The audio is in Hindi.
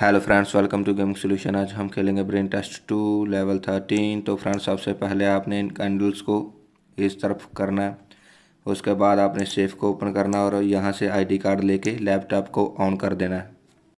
hello friends welcome to gaming solution आज हम खेलेंगे brain test two level thirteen तो फ्रेंड्स सबसे पहले आपने इन कैंडल्स को इस तरफ करना है उसके बाद आपने सेफ को ओपन करना और यहाँ से आईडी कार्ड लेके लैपटॉप को ऑन कर देना है